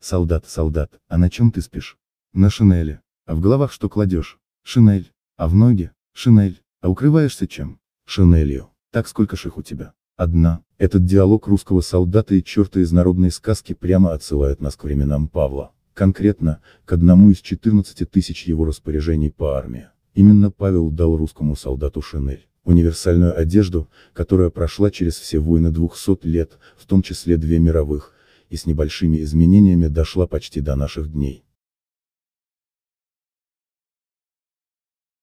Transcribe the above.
Солдат, солдат, а на чем ты спишь? На шинели. А в головах что кладешь? Шинель. А в ноги? Шинель. А укрываешься чем? Шинелью. Так сколько ших у тебя? Одна. Этот диалог русского солдата и черта из народной сказки прямо отсылает нас к временам Павла. Конкретно, к одному из 14 тысяч его распоряжений по армии. Именно Павел дал русскому солдату шинель, универсальную одежду, которая прошла через все войны 200 лет, в том числе две мировых, и с небольшими изменениями дошла почти до наших дней.